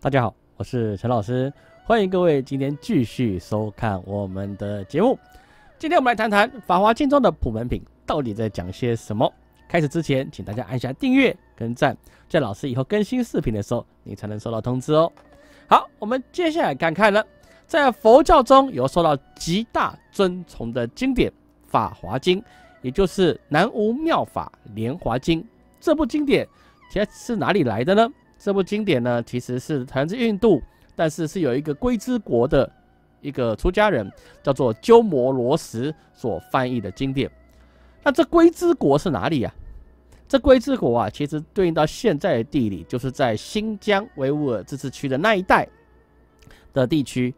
大家好，我是陈老师，欢迎各位今天继续收看我们的节目。今天我们来谈谈《法华经》中的普门品到底在讲些什么。开始之前，请大家按下订阅跟赞，在老师以后更新视频的时候，你才能收到通知哦。好，我们接下来看，看呢，在佛教中有受到极大尊崇的经典《法华经》，也就是《南无妙法莲华经》这部经典，实是哪里来的呢？这部经典呢，其实是传自印度，但是是有一个龟兹国的一个出家人，叫做鸠摩罗什所翻译的经典。那这龟兹国是哪里呀？这龟兹国啊，其实对应到现在的地理，就是在新疆维吾尔自治区的那一带的地区。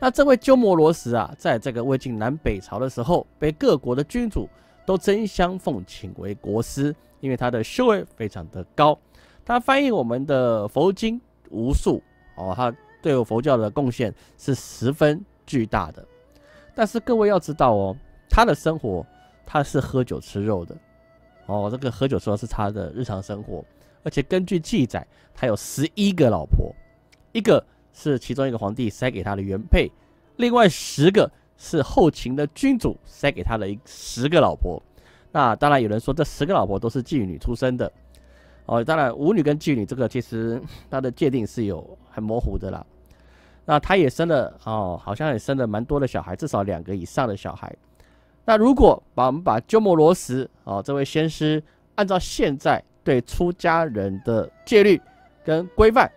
那这位鸠摩罗什啊，在这个魏晋南北朝的时候，被各国的君主都争相奉请为国师，因为他的修为非常的高。他翻译我们的佛经无数哦，他对佛教的贡献是十分巨大的。但是各位要知道哦，他的生活他是喝酒吃肉的哦，这个喝酒吃肉是他的日常生活。而且根据记载，他有十一个老婆，一个是其中一个皇帝塞给他的原配，另外十个是后秦的君主塞给他的一十个老婆。那当然有人说，这十个老婆都是妓女出身的。哦，当然，舞女跟妓女这个其实 它的界定是有很模糊的啦。那他也生了哦，好像也生了蛮多的小孩，至少两个以上的小孩。那如果把我们把鸠摩罗什哦这位先师，按照现在对出家人的戒律跟规范，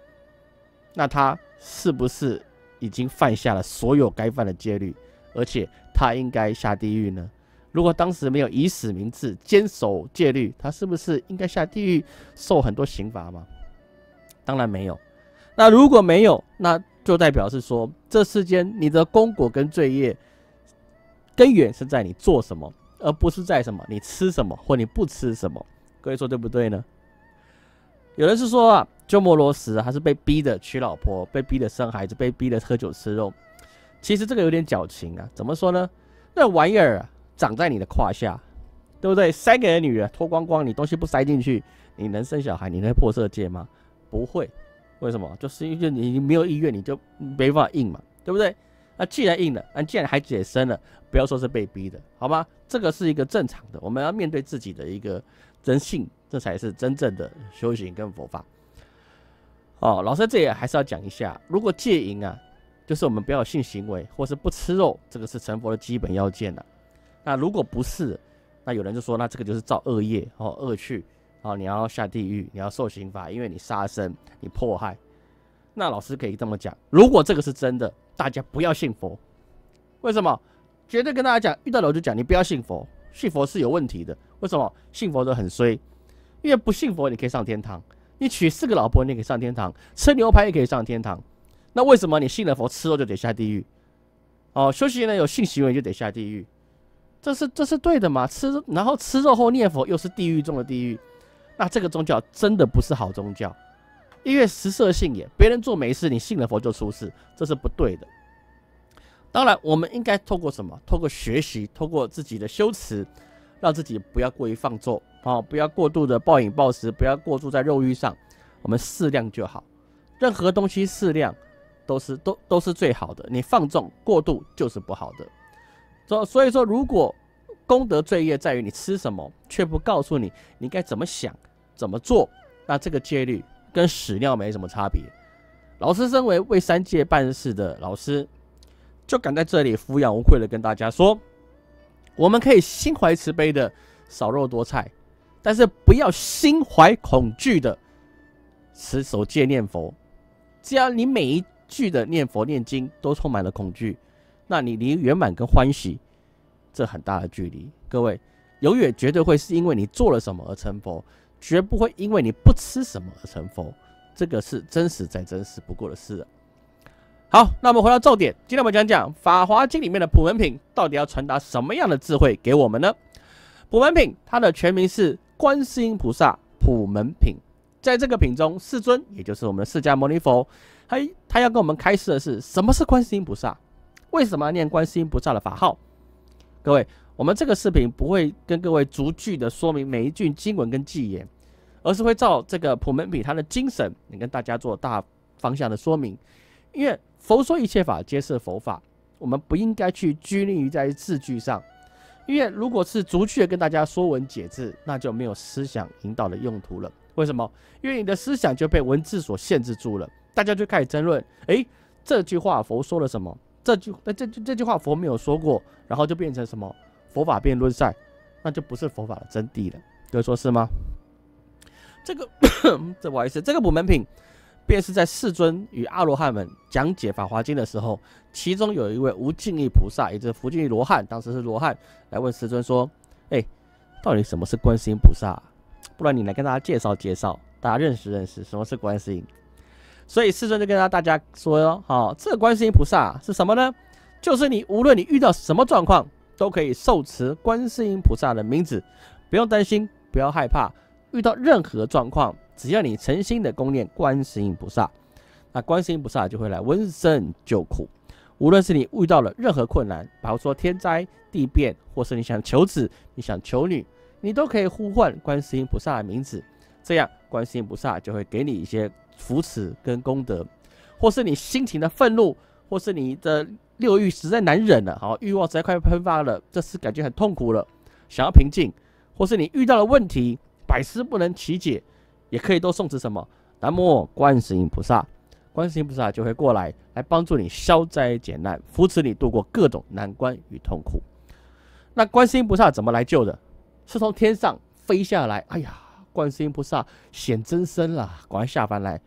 那他是不是已经犯下了所有该犯的戒律，而且他应该下地狱呢？如果当时没有以死明志、坚守戒律，他是不是应该下地狱受很多刑罚吗？当然没有。那如果没有，那就代表是说，这世间你的功果跟罪业根源是在你做什么，而不是在什么你吃什么或你不吃什么。各位说对不对呢？有人是说啊，鸠摩罗什他是被逼的娶老婆、被逼的生孩子、被逼的喝酒吃肉。其实这个有点矫情啊。怎么说呢？那玩意儿啊。长在你的胯下，对不对？塞给儿女脱光光，你东西不塞进去，你能生小孩？你能破色戒吗？不会，为什么？就是因为你没有意愿，你就没法硬嘛，对不对？那既然硬了，那既然孩子也生了，不要说是被逼的，好吗？这个是一个正常的，我们要面对自己的一个真性，这才是真正的修行跟佛法。哦，老师这也还是要讲一下，如果戒淫啊，就是我们不要性行为，或是不吃肉，这个是成佛的基本要件了。那如果不是，那有人就说，那这个就是造恶业哦，恶趣哦，你要下地狱，你要受刑罚，因为你杀生，你迫害。那老师可以这么讲：如果这个是真的，大家不要信佛。为什么？绝对跟大家讲，遇到了我就讲，你不要信佛，信佛是有问题的。为什么？信佛的很衰，因为不信佛你可以上天堂，你娶四个老婆你可以上天堂，吃牛排也可以上天堂。那为什么你信了佛吃肉就得下地狱？哦，修行人有性行为就得下地狱。这是这是对的嘛？吃然后吃肉后念佛又是地狱中的地狱，那这个宗教真的不是好宗教，因为食色性也，别人做没事，你信了佛就出事，这是不对的。当然，我们应该透过什么？透过学习，透过自己的修持，让自己不要过于放纵啊，不要过度的暴饮暴食，不要过度在肉欲上，我们适量就好。任何东西适量都是都都是最好的，你放纵过度就是不好的。所所以说，如果功德罪业在于你吃什么，却不告诉你你该怎么想、怎么做，那这个戒律跟屎尿没什么差别。老师身为为三界办事的老师，就敢在这里俯仰无愧的跟大家说：我们可以心怀慈悲的少肉多菜，但是不要心怀恐惧的持守戒念佛。只要你每一句的念佛念经都充满了恐惧。那你离圆满跟欢喜，这很大的距离。各位，永远绝对会是因为你做了什么而成佛，绝不会因为你不吃什么而成佛。这个是真实再真实不过的事。好，那我们回到重点，今天我们讲讲《法华经》里面的普门品到底要传达什么样的智慧给我们呢？普门品它的全名是《观世音菩萨普门品》。在这个品中，世尊也就是我们的释迦牟尼佛，嘿，他要跟我们开示的是什么是观世音菩萨。为什么念观世音菩萨的法号？各位，我们这个视频不会跟各位逐句的说明每一句经文跟记言，而是会照这个普门比他的精神，你跟大家做大方向的说明。因为佛说一切法皆是佛法，我们不应该去拘泥于在字句上。因为如果是逐句的跟大家说文解字，那就没有思想引导的用途了。为什么？因为你的思想就被文字所限制住了，大家就开始争论。哎，这句话佛说了什么？这句那这这句话佛没有说过，然后就变成什么佛法辩论赛，那就不是佛法的真谛了，有说是吗？这个，这不好意思，这个补门品便是在世尊与阿罗汉们讲解《法华经》的时候，其中有一位无尽意菩萨，也就是佛尽意罗汉，当时是罗汉来问世尊说：“哎，到底什么是观世音菩萨？不然你来跟大家介绍介绍，大家认识认识什么是观世音。”所以世尊就跟他大家说哟：“好，这个观世音菩萨是什么呢？就是你无论你遇到什么状况，都可以受持观世音菩萨的名字，不用担心，不要害怕。遇到任何状况，只要你诚心的供念观世音菩萨，那观世音菩萨就会来温声救苦。无论是你遇到了任何困难，比如说天灾地变，或是你想求子、你想求女，你都可以呼唤观世音菩萨的名字，这样观世音菩萨就会给你一些。”扶持跟功德，或是你心情的愤怒，或是你的六欲实在难忍了，好欲望实在快喷发了，这是感觉很痛苦了，想要平静，或是你遇到了问题百思不能其解，也可以都送持什么南无观世音菩萨，观世音菩萨就会过来来帮助你消灾解难，扶持你度过各种难关与痛苦。那观世音菩萨怎么来救的？是从天上飞下来，哎呀！观世音菩萨显真身了，果然下凡来，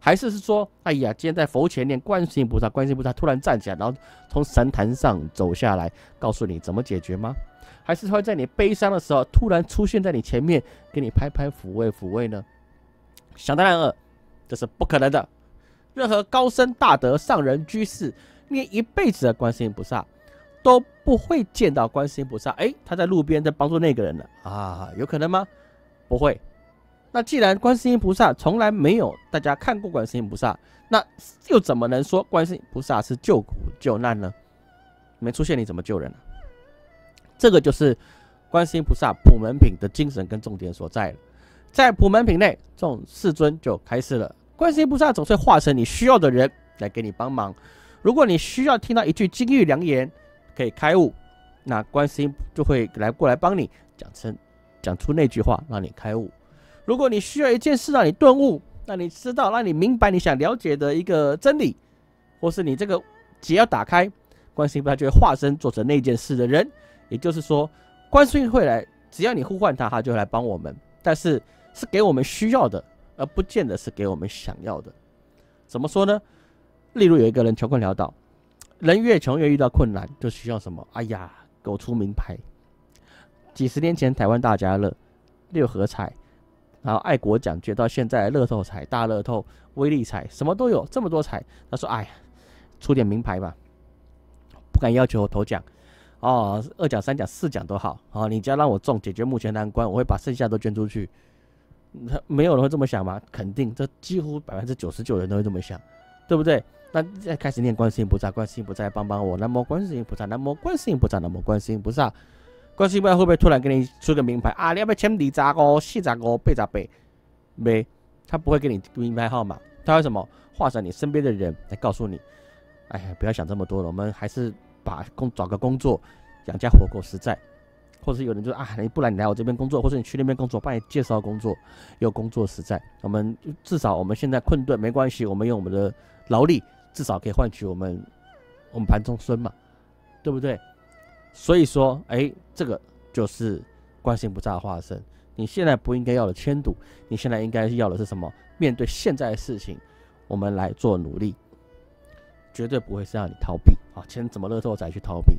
还是是说，哎呀，今天在佛前念观世音菩萨，观世音菩萨突然站起来，然后从神坛上走下来，告诉你怎么解决吗？还是会在你悲伤的时候突然出现在你前面，给你拍拍抚慰抚慰呢？想当然了，这是不可能的。任何高深大德上人居士念一辈子的观世音菩萨，都不会见到观世音菩萨。哎，他在路边在帮助那个人了啊？有可能吗？不会。那既然观世音菩萨从来没有大家看过观世音菩萨，那又怎么能说观世音菩萨是救苦救难呢？没出现你怎么救人呢？这个就是观世音菩萨普门品的精神跟重点所在了。在普门品内，这种世尊就开始了观世音菩萨总是化成你需要的人来给你帮忙。如果你需要听到一句金玉良言可以开悟，那观世音就会来过来帮你讲成讲出那句话让你开悟。如果你需要一件事让你顿悟，让你知道，让你明白你想了解的一个真理，或是你这个结要打开，观音菩萨就会化身做成那件事的人。也就是说，观音会来，只要你呼唤他，他就来帮我们。但是是给我们需要的，而不见得是给我们想要的。怎么说呢？例如有一个人穷困潦倒，人越穷越遇到困难，就需要什么？哎呀，狗出名牌。几十年前台湾大家乐六合彩。然后爱国奖券到现在乐透彩、大乐透、威力彩什么都有，这么多彩。他说：“哎，出点名牌吧，不敢要求我头奖，哦，二奖、三奖、四奖都好。哦，你只要让我中，解决目前难关，我会把剩下都捐出去。他没有人会这么想吗？肯定，这几乎百分之九十九的人都会这么想，对不对？那再开始念观世音菩萨，观世音菩萨来帮帮我。那么观世音菩萨，那么观世音菩萨，那么观世音菩萨。”关系不会不会突然给你出个名牌啊？你要不要签二杂五、四杂五、背杂背？没，他不会给你名牌号码。他会什么？画上你身边的人来告诉你。哎呀，不要想这么多了，我们还是把工找个工作，养家糊口实在。或者有人就说啊，你不来，你来我这边工作，或者你去那边工作，帮你介绍工作，有工作实在。我们至少我们现在困顿没关系，我们用我们的劳力，至少可以换取我们我们盘中孙嘛，对不对？所以说，哎，这个就是关心不炸的化身。你现在不应该要的迁堵，你现在应该要的是什么？面对现在的事情，我们来做努力，绝对不会是让你逃避啊！钱怎么乐透再去逃避，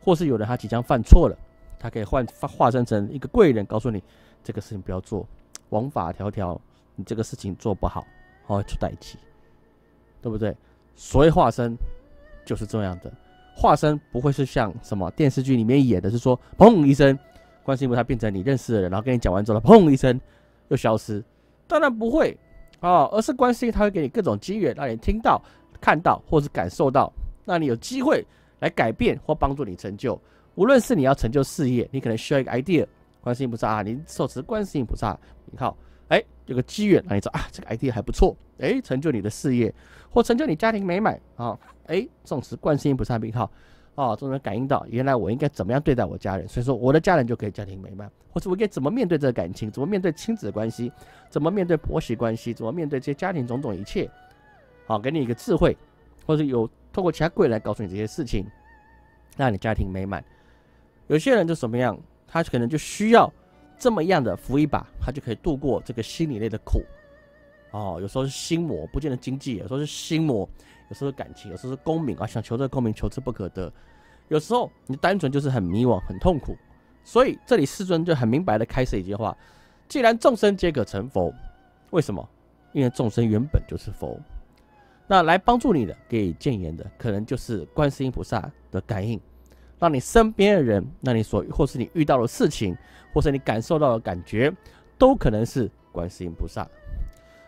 或是有人他即将犯错了，他可以换化身成一个贵人，告诉你这个事情不要做，王法条条，你这个事情做不好哦，出代吉，对不对？所谓化身就是这样的。化身不会是像什么电视剧里面演的，是说砰一声，观世音菩萨变成你认识的人，然后跟你讲完之后，砰一声又消失。当然不会啊，而是观世音他会给你各种机缘，让你听到、看到或是感受到，让你有机会来改变或帮助你成就。无论是你要成就事业，你可能需要一个 idea，观世音菩萨啊，你手持观世音菩萨，你看，哎，有个机缘让你道啊，这个 idea 还不错。哎，成就你的事业，或成就你家庭美满啊！哎，重视观性菩萨病号，啊，都人感应到，原来我应该怎么样对待我家人，所以说我的家人就可以家庭美满，或是我该怎么面对这个感情，怎么面对亲子关系，怎么面对婆媳关系，怎么面对这些家庭种种一切，好，给你一个智慧，或者有透过其他人来告诉你这些事情，让你家庭美满。有些人就什么样，他可能就需要这么样的扶一把，他就可以度过这个心理类的苦。哦，有时候是心魔，不见得经济；有时候是心魔，有时候是感情，有时候是功名啊，想求这功名，求之不可得。有时候你单纯就是很迷惘、很痛苦。所以这里师尊就很明白的开始一句话：既然众生皆可成佛，为什么？因为众生原本就是佛。那来帮助你的、给建言的，可能就是观世音菩萨的感应。让你身边的人，让你所或是你遇到的事情，或是你感受到的感觉，都可能是观世音菩萨。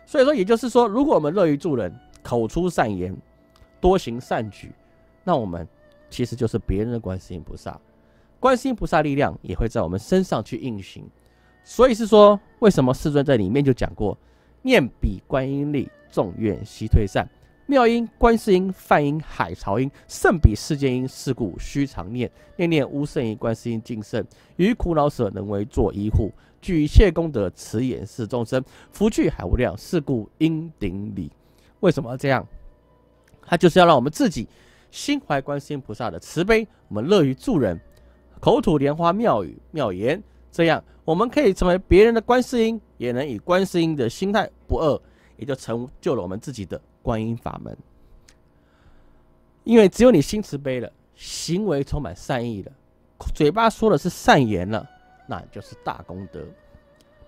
所以说，也就是说，如果我们乐于助人，口出善言，多行善举，那我们其实就是别人的观世音菩萨，观世音菩萨力量也会在我们身上去运行。所以是说，为什么世尊在里面就讲过，念彼观音力，众怨悉退散。妙音观世音，梵音海潮音，胜彼世间音。是故须常念，念念无甚于观世音净圣。于苦恼舍能为作依怙。具一切功德，慈眼视众生，福聚海无量，是故应顶礼。为什么这样？他就是要让我们自己心怀观世音菩萨的慈悲，我们乐于助人，口吐莲花妙语妙言，这样我们可以成为别人的观世音，也能以观世音的心态不恶，也就成就了我们自己的观音法门。因为只有你心慈悲了，行为充满善意了，嘴巴说的是善言了。那就是大功德。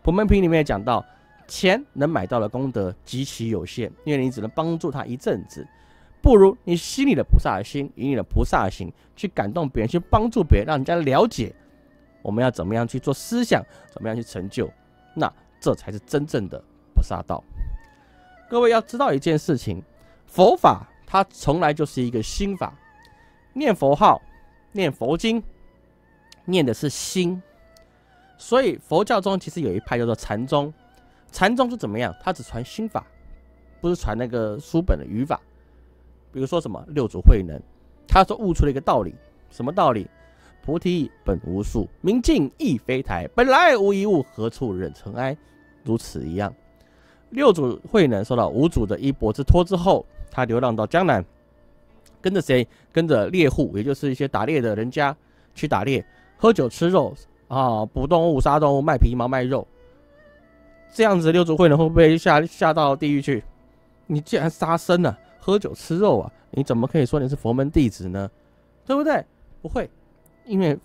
普门品里面也讲到，钱能买到的功德极其有限，因为你只能帮助他一阵子，不如你心里的菩萨的心，以你的菩萨的心去感动别人，去帮助别人，让人家了解我们要怎么样去做思想，怎么样去成就，那这才是真正的菩萨道。各位要知道一件事情，佛法它从来就是一个心法，念佛号，念佛经，念的是心。所以佛教中其实有一派叫做禅宗，禅宗是怎么样？他只传心法，不是传那个书本的语法。比如说什么六祖慧能，他说悟出了一个道理，什么道理？菩提本无树，明镜亦非台，本来无一物，何处惹尘埃？如此一样。六祖慧能受到五祖的衣钵之托之后，他流浪到江南，跟着谁？跟着猎户，也就是一些打猎的人家去打猎，喝酒吃肉。啊，捕动物、杀动物、卖皮毛、卖肉，这样子六祖慧能会不会下下到地狱去？你既然杀生了、喝酒吃肉啊，你怎么可以说你是佛门弟子呢？对不对？不会，因为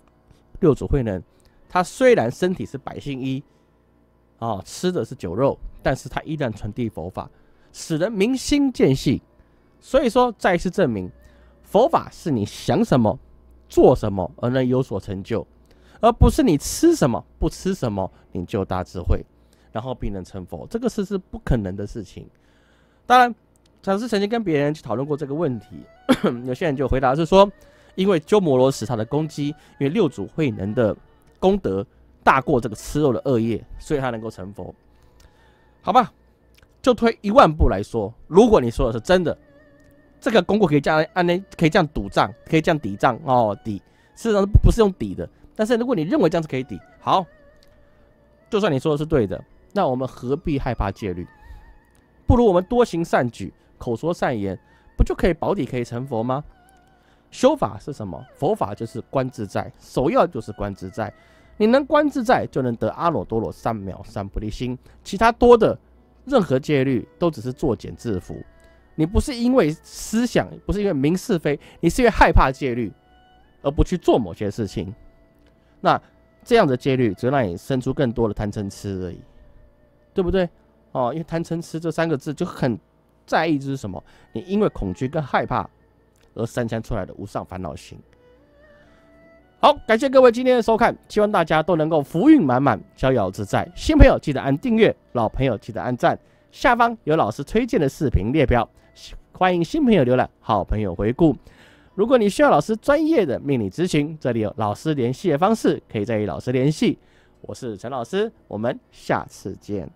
六祖慧能他虽然身体是百姓衣啊，吃的是酒肉，但是他依然传递佛法，使人明心见性。所以说，再次证明佛法是你想什么、做什么而能有所成就。而不是你吃什么不吃什么，你就大智慧，然后必能成佛，这个事是不可能的事情。当然，禅师曾经跟别人去讨论过这个问题，有些人就回答是说，因为鸠摩罗什他的攻击，因为六祖慧能的功德大过这个吃肉的恶业，所以他能够成佛。好吧，就推一万步来说，如果你说的是真的，这个功果可以这样按呢，可以这样赌账，可以这样抵账哦，抵，事实上不是用抵的。但是，如果你认为这样子可以抵好，就算你说的是对的，那我们何必害怕戒律？不如我们多行善举，口说善言，不就可以保底可以成佛吗？修法是什么？佛法就是观自在，首要就是观自在。你能观自在，就能得阿耨多罗三藐三菩提心，其他多的任何戒律都只是作茧自缚。你不是因为思想，不是因为明是非，你是因为害怕戒律，而不去做某些事情。那这样的戒律，只让你生出更多的贪嗔痴而已，对不对？哦，因为贪嗔痴这三个字就很在意，是什么？你因为恐惧跟害怕而生出来的无上烦恼心。好，感谢各位今天的收看，希望大家都能够福运满满、逍遥自在。新朋友记得按订阅，老朋友记得按赞。下方有老师推荐的视频列表，欢迎新朋友浏览，好朋友回顾。如果你需要老师专业的命理咨询，这里有老师联系方式，可以再与老师联系。我是陈老师，我们下次见。